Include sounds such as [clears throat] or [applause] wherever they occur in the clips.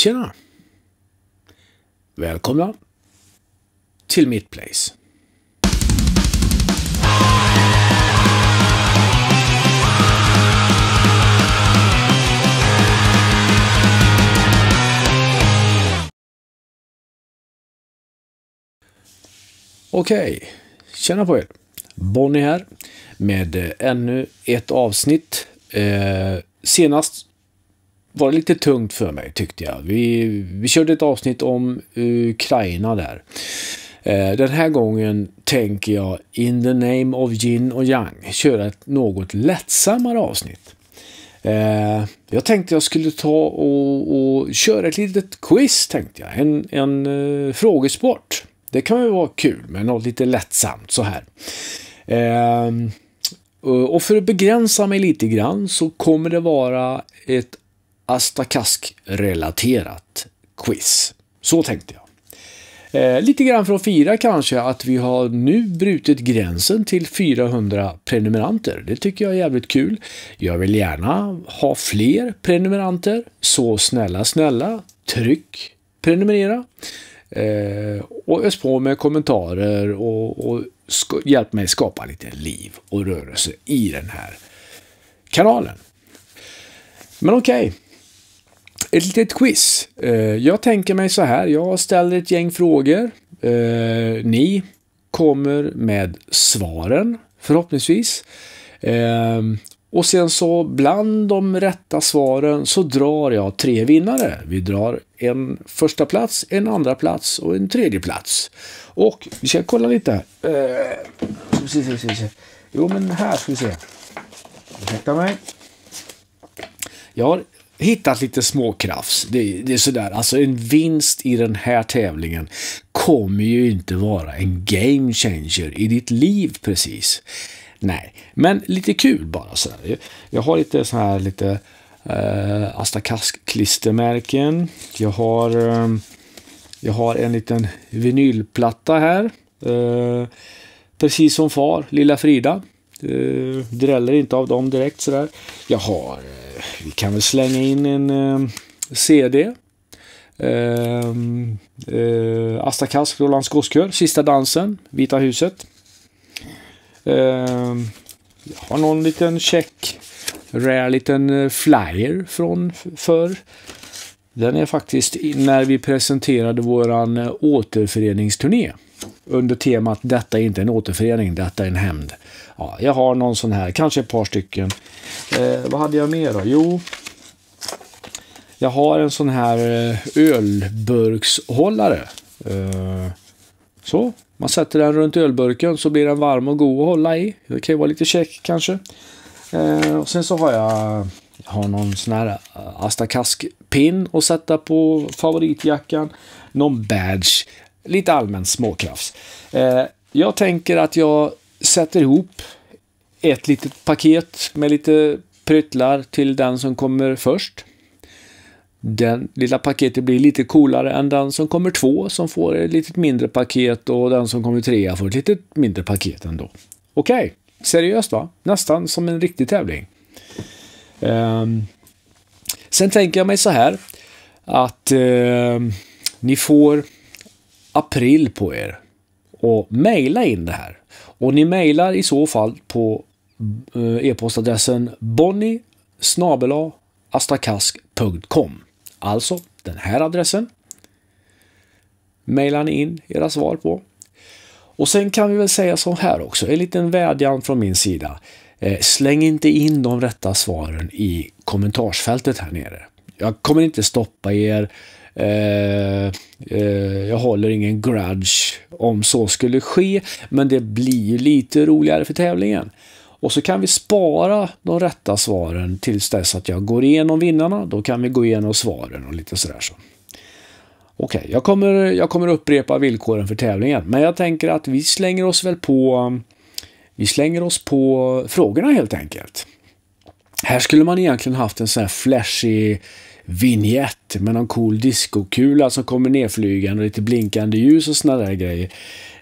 Tjena! Välkomna till mitt place. Okej, okay. tjena på er! Bonnie här med eh, ännu ett avsnitt. Eh, senast var det lite tungt för mig tyckte jag. Vi, vi körde ett avsnitt om Ukraina där. Eh, den här gången tänker jag In the name of Yin och Yang köra ett något lättsammare avsnitt. Eh, jag tänkte jag skulle ta och, och köra ett litet quiz tänkte jag. En, en eh, frågesport. Det kan väl vara kul med något lite lättsamt så här. Och för att begränsa mig lite grann så kommer det vara ett Astakask-relaterat quiz. Så tänkte jag. Eh, lite grann för att fira kanske att vi har nu brutit gränsen till 400 prenumeranter. Det tycker jag är jävligt kul. Jag vill gärna ha fler prenumeranter. Så snälla, snälla, tryck prenumerera. Eh, och ös på med kommentarer och, och hjälp mig skapa lite liv och rörelse i den här kanalen. Men okej, okay. Ett litet quiz. Eh, jag tänker mig så här, jag ställer ett gäng frågor. Eh, ni kommer med svaren, förhoppningsvis. Eh, och sen så bland de rätta svaren så drar jag tre vinnare. Vi drar en första plats, en andra plats och en tredje plats. Och vi ska kolla lite Jo, men här ska vi se. Ursäkta mig. Jag har hittat lite småkrafs. Det, det är sådär, alltså en vinst i den här tävlingen kommer ju inte vara en game changer i ditt liv precis. Nej, men lite kul bara sådär. Jag har lite så här lite eh, Asta Kask-klistermärken. Jag har, eh, jag har en liten vinylplatta här. Eh, precis som far, lilla Frida. Eh, dräller inte av dem direkt sådär. Jag har, eh, vi kan väl slänga in en eh, CD. Eh, eh, Asta Kask, Rolands Gåskör, Sista dansen, Vita huset. Eh, jag har någon liten check, rare liten eh, flyer från förr. Den är faktiskt när vi presenterade våran återföreningsturné under temat detta är inte en återförening, detta är en hämnd. Ja, jag har någon sån här, kanske ett par stycken. Eh, vad hade jag mer då? Jo, jag har en sån här eh, ölburkshållare. Eh, så, man sätter den runt ölburken så blir den varm och god att hålla i. Det kan ju vara lite käck kanske. Eh, och sen så har jag, jag har någon sån här eh, Astakask-pin att sätta på favoritjackan. Någon badge lite allmänt småkrafs. Eh, jag tänker att jag sätter ihop ett litet paket med lite pryttlar till den som kommer först. Den lilla paketet blir lite coolare än den som kommer två som får ett litet mindre paket och den som kommer trea får ett litet mindre paket ändå. Okej, okay. seriöst va? Nästan som en riktig tävling. Um. Sen tänker jag mig så här att uh, ni får april på er och mejla in det här. Och ni mejlar i så fall på eh, e-postadressen bonnie astrakask.com. Alltså den här adressen mejlar ni in era svar på. Och sen kan vi väl säga så här också, en liten vädjan från min sida. Eh, släng inte in de rätta svaren i kommentarsfältet här nere jag kommer inte stoppa er. Eh, eh, jag håller ingen grudge om så skulle ske, men det blir lite roligare för tävlingen. Och så kan vi spara de rätta svaren tills dess att jag går igenom vinnarna. Då kan vi gå igenom svaren och lite sådär så. Okej, okay, jag, kommer, jag kommer upprepa villkoren för tävlingen, men jag tänker att vi slänger oss väl på vi slänger oss på frågorna helt enkelt. Här skulle man egentligen haft en sån här flashig vignett med någon cool diskokula som kommer nerflygande och lite blinkande ljus och sådana där grejer.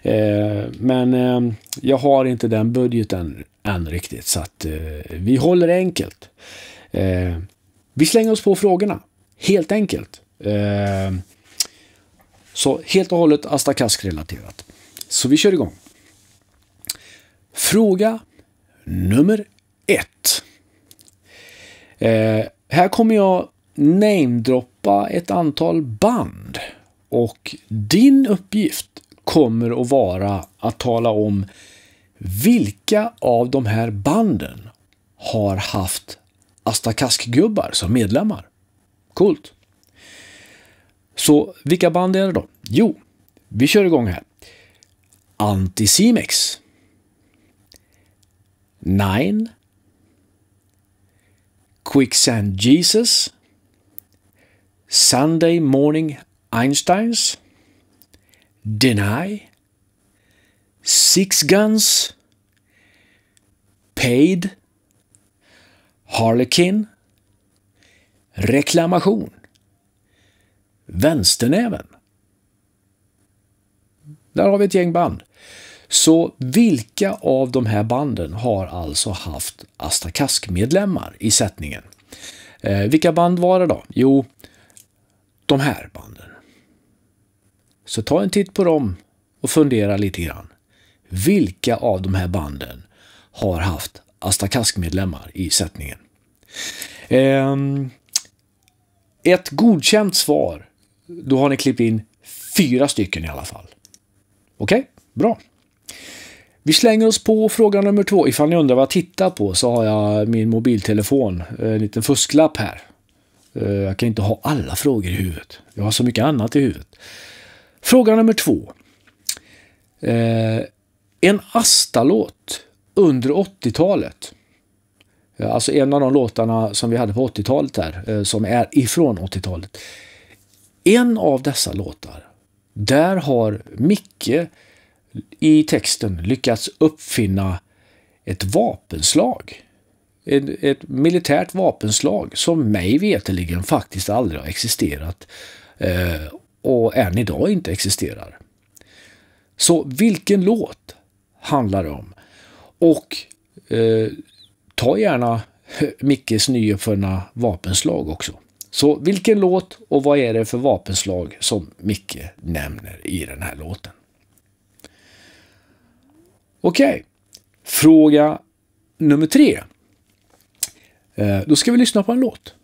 Eh, men eh, jag har inte den budgeten än riktigt så att eh, vi håller det enkelt. Eh, vi slänger oss på frågorna, helt enkelt. Eh, så helt och hållet Astakask-relaterat. Så vi kör igång. Fråga nummer ett. Eh, här kommer jag namedroppa ett antal band. Och din uppgift kommer att vara att tala om vilka av de här banden har haft Astakask-gubbar som medlemmar. Coolt! Så vilka band är det då? Jo, vi kör igång här. Anticimex. Nine. Quicksand Jesus. Sunday Morning Einsteins, Deny, Six Guns, Paid, Harlequin, Reklamation, Vänsternäven. Där har vi ett gäng band. Så vilka av de här banden har alltså haft Asta Kask-medlemmar i sättningen? Eh, vilka band var det då? Jo, de här banden. Så ta en titt på dem och fundera lite grann. Vilka av de här banden har haft Astakask-medlemmar i sättningen? Ehm, ett godkänt svar, då har ni klippt in fyra stycken i alla fall. Okej, okay? bra. Vi slänger oss på fråga nummer två. Ifall ni undrar vad jag tittar på så har jag min mobiltelefon, eh, en liten fusklapp här Eh, jag kan inte ha alla frågor i huvudet. Jag har så mycket annat i huvudet. Fråga nummer två. Eh, en Asta-låt under 80-talet. Eh, alltså en av de låtarna som vi hade på 80-talet här, som är ifrån 80-talet. En av dessa låtar, där har Micke i texten lyckats uppfinna ett vapenslag ett, ett militärt vapenslag som mig veteligen faktiskt aldrig har existerat eh, och än idag inte existerar. Så vilken låt handlar det om? Och eh, ta gärna [laughs] Mickes nyuppfunna vapenslag också. Så vilken låt och vad är det för vapenslag som Micke nämner i den här låten? Okej, okay. fråga nummer tre. Eh, då ska vi lyssna på en låt.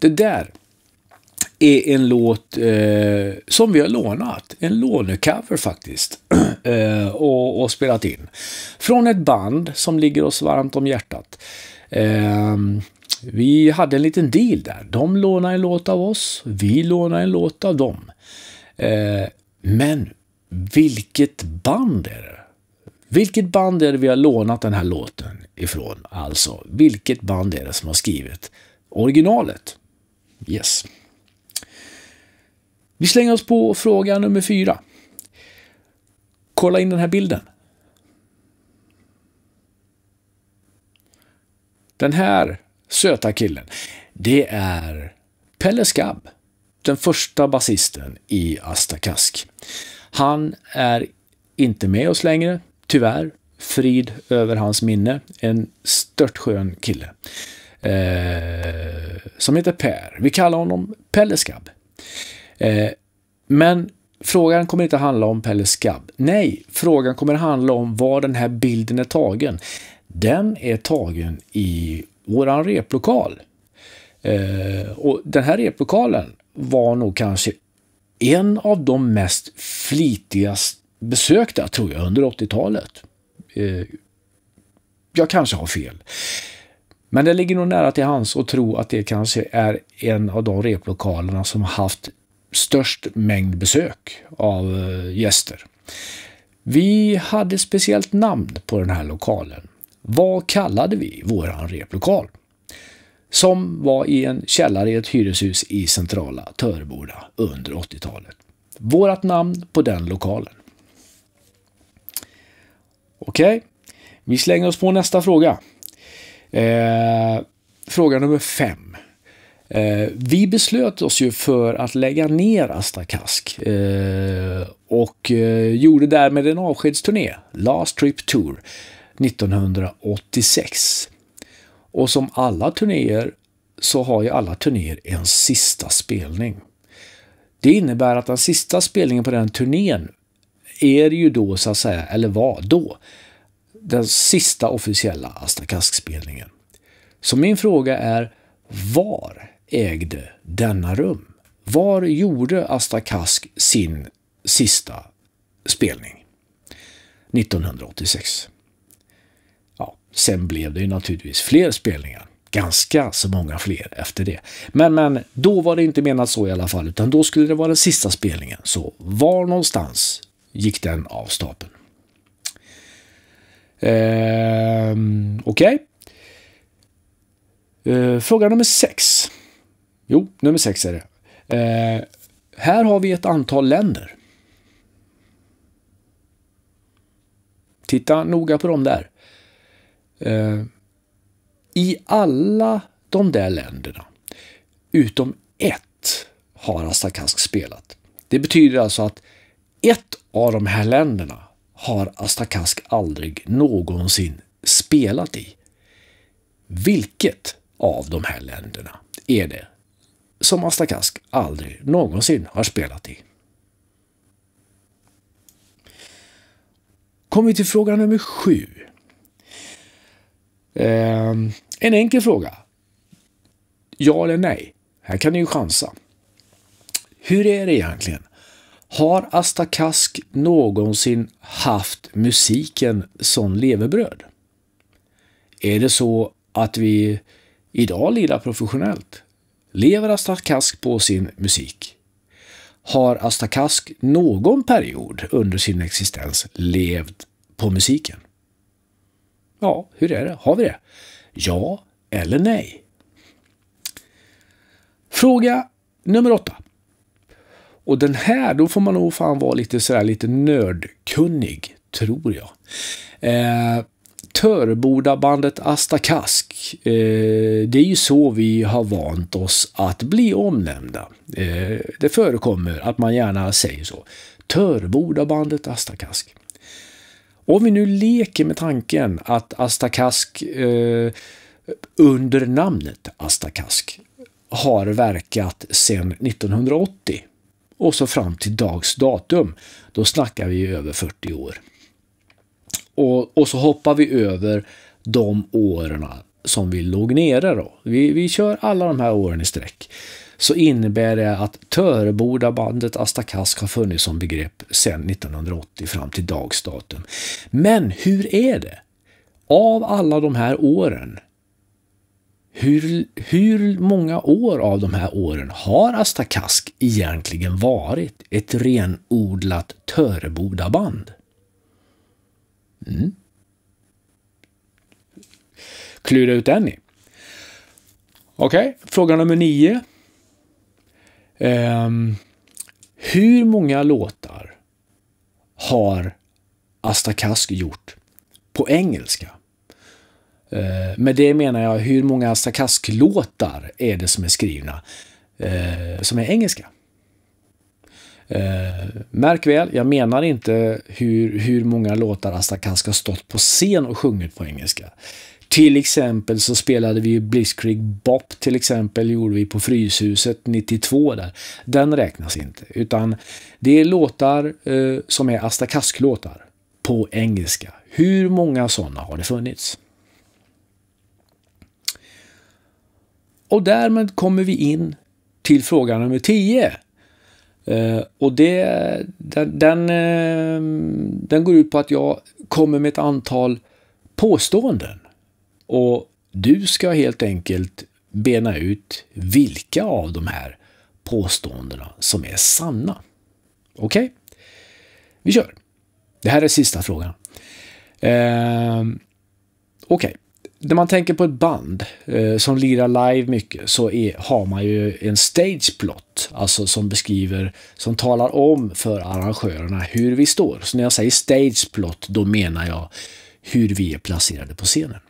Det där är en låt eh, som vi har lånat, en lånecover faktiskt, [clears throat] eh, och, och, spelat in. Från ett band som ligger oss varmt om hjärtat. Eh, vi hade en liten deal där. De lånade en låt av oss, vi lånade en låt av dem. Eh, men vilket band är det? Vilket band är det vi har lånat den här låten ifrån? Alltså, vilket band är det som har skrivit originalet? Yes. Vi slänger oss på fråga nummer fyra. Kolla in den här bilden. Den här söta killen, det är Pelle Skabb, den första basisten i Astakask. Han är inte med oss längre, tyvärr. Frid över hans minne. En störtskön kille eh, som heter Per. Vi kallar honom Pelle Skabb. Eh, men frågan kommer inte handla om Pelle Skabb. Nej, frågan kommer handla om var den här bilden är tagen. Den är tagen i våran replokal. Eh, och den här replokalen var nog kanske en av de mest flitigast besökta, tror jag, under 80-talet. Eh, jag kanske har fel. Men det ligger nog nära till hans att tro att det kanske är en av de replokalerna som haft störst mängd besök av eh, gäster. Vi hade ett speciellt namn på den här lokalen. Vad kallade vi vår replokal? Som var i en källare i ett hyreshus i centrala Töreboda under 80-talet. Vårat namn på den lokalen. Okej, vi slänger oss på nästa fråga. Eh, fråga nummer fem. Eh, vi beslöt oss ju för att lägga ner Astakask eh, och eh, gjorde därmed en avskedsturné, Last Trip Tour, 1986. Och som alla turnéer så har ju alla turnéer en sista spelning. Det innebär att den sista spelningen på den turnén är ju då så att säga, eller var då, den sista officiella Asta Kask-spelningen. Så min fråga är, var ägde denna rum? Var gjorde Asta Kask sin sista spelning? 1986. Ja, sen blev det ju naturligtvis fler spelningar. Ganska så många fler efter det. Men, men då var det inte menat så i alla fall, utan då skulle det vara den sista spelningen. Så var någonstans gick den av stapeln? Eh, Okej. Okay. Eh, fråga nummer sex. Jo, nummer sex är det. Eh, här har vi ett antal länder. Titta noga på dem där. Eh, I alla de där länderna, utom ett, har Astakask spelat. Det betyder alltså att ett av de här länderna har Astakask aldrig någonsin spelat i. Vilket av de här länderna är det som Astakask aldrig någonsin har spelat i? Kommer vi till fråga nummer sju. Eh, en enkel fråga. Ja eller nej? Här kan ni ju chansa. Hur är det egentligen? Har Asta Kask någonsin haft musiken som levebröd? Är det så att vi idag lirar professionellt? Lever Asta Kask på sin musik? Har Asta Kask någon period under sin existens levt på musiken? Ja, hur är det? Har vi det? Ja eller nej? Fråga nummer åtta. Och den här, då får man nog fan vara lite sådär lite nördkunnig, tror jag. Eh, bandet Astakask. Eh, det är ju så vi har vant oss att bli omnämnda. Eh, det förekommer att man gärna säger så. Törebodabandet Astakask. Om vi nu leker med tanken att Astakask eh, under namnet Astakask har verkat sedan 1980 och så fram till dags datum. Då snackar vi över 40 år. Och, och så hoppar vi över de åren som vi låg nere då. Vi, vi kör alla de här åren i sträck. Så innebär det att Töreboda-bandet Törebodabandet Astakask har funnits som begrepp sedan 1980 fram till dags datum. Men hur är det? Av alla de här åren hur, hur många år av de här åren har Astakask egentligen varit ett renodlat Törebodaband? Mm. Klura ut den ni. Okej, okay. fråga nummer nio. Um, hur många låtar har Astakask gjort på engelska? Eh, med det menar jag, hur många Kask-låtar är det som är skrivna eh, som är engelska? Eh, märk väl, jag menar inte hur, hur många låtar Astakask har stått på scen och sjungit på engelska. Till exempel så spelade vi ju Blitzkrieg Bop till exempel gjorde vi på Fryshuset 92 där. Den räknas inte, utan det är låtar eh, som är Astakask-låtar på engelska. Hur många sådana har det funnits? Och därmed kommer vi in till fråga nummer 10. Eh, och det, den, den, eh, den, går ut på att jag kommer med ett antal påståenden. Och du ska helt enkelt bena ut vilka av de här påståendena som är sanna. Okej? Okay? Vi kör. Det här är sista frågan. Eh, Okej. Okay när man tänker på ett band eh, som lirar live mycket så är, har man ju en stageplot, alltså som beskriver, som talar om för arrangörerna hur vi står. Så när jag säger stageplot, då menar jag hur vi är placerade på scenen.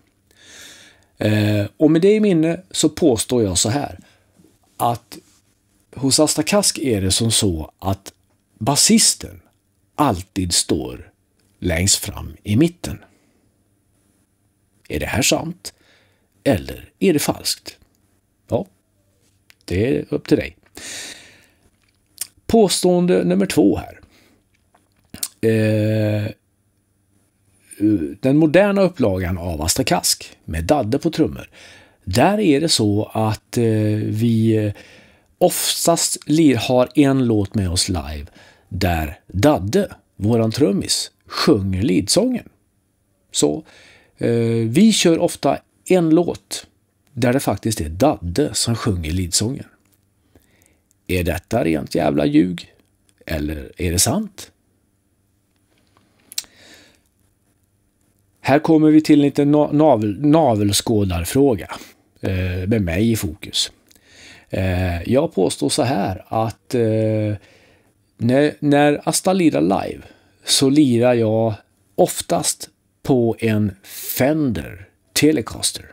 Eh, och med det i minne så påstår jag så här, att hos Astakask är det som så att basisten alltid står längst fram i mitten. Är det här sant? Eller är det falskt? Ja, det är upp till dig. Påstående nummer två här. Eh, den moderna upplagan av Asta Kask med Dadde på trummor. Där är det så att eh, vi eh, oftast har en låt med oss live där Dadde, våran trummis, sjunger lidsången. Så Eh, vi kör ofta en låt där det faktiskt är Dadde som sjunger lidsången. Är detta rent jävla ljug? Eller är det sant? Här kommer vi till en liten navel, navelskådarfråga eh, med mig i fokus. Eh, jag påstår så här att när, när Asta lirar live så lirar jag oftast på en Fender Telecaster.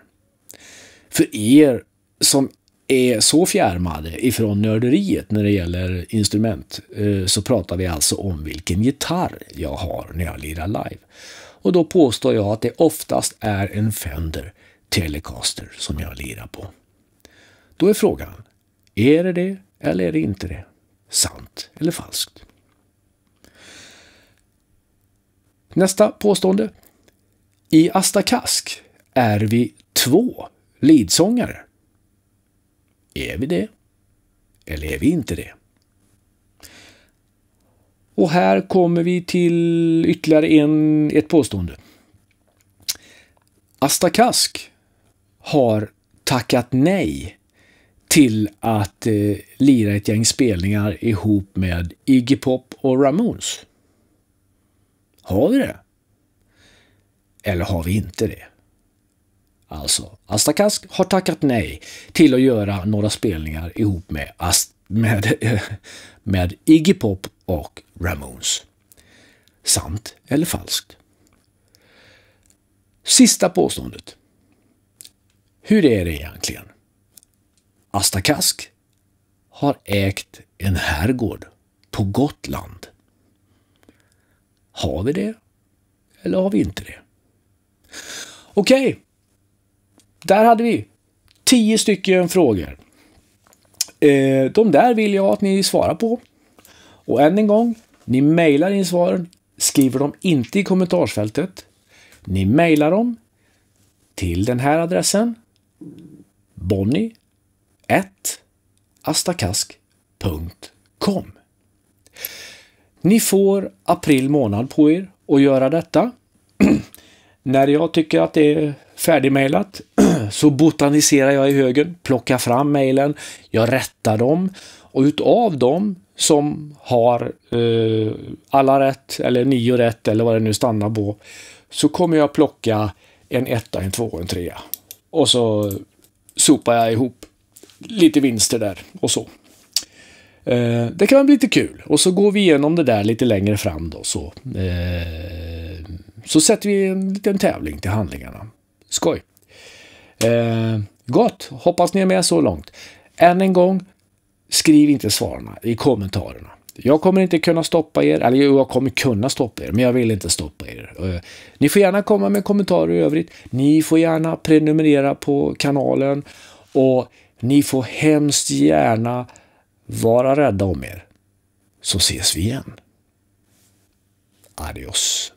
För er som är så fjärmade ifrån nörderiet när det gäller instrument eh, så pratar vi alltså om vilken gitarr jag har när jag lirar live. Och då påstår jag att det oftast är en Fender Telecaster som jag lirar på. Då är frågan, är det det eller är det inte det? Sant eller falskt? Nästa påstående i Asta Kask är vi två lidsångare. Är vi det? Eller är vi inte det? Och här kommer vi till ytterligare en, ett påstående. Asta Kask har tackat nej till att eh, lira ett gäng spelningar ihop med Iggy Pop och Ramones. Har vi det? Eller har vi inte det? Alltså, Astakask har tackat nej till att göra några spelningar ihop med, Ast med, [laughs] med Iggy Pop och Ramones. Sant eller falskt? Sista påståendet. Hur är det egentligen? Astakask har ägt en herrgård på Gotland. Har vi det eller har vi inte det? Okej. Okay. Där hade vi tio stycken frågor. Eh, de där vill jag att ni svarar på. Och än en gång, ni mejlar in svaren, skriver dem inte i kommentarsfältet. Ni mejlar dem till den här adressen. Bonnie 1 astakask.com Ni får april månad på er att göra detta. [clears throat] När jag tycker att det är färdigmejlat [clears throat] så botaniserar jag i högen, plockar fram mejlen, jag rättar dem och utav dem som har eh, alla rätt eller nio rätt eller vad det nu stannar på så kommer jag plocka en etta, en tvåa, en trea. Och så sopar jag ihop lite vinster där och så. Eh, det kan bli lite kul och så går vi igenom det där lite längre fram då så. Eh, så sätter vi en liten tävling till handlingarna. Skoj! Eh, gott! Hoppas ni är med så långt. Än en gång, skriv inte svaren i kommentarerna. Jag kommer inte kunna stoppa er, eller jag kommer kunna stoppa er, men jag vill inte stoppa er. Eh, ni får gärna komma med kommentarer i övrigt. Ni får gärna prenumerera på kanalen och ni får hemskt gärna vara rädda om er. Så ses vi igen. Adios.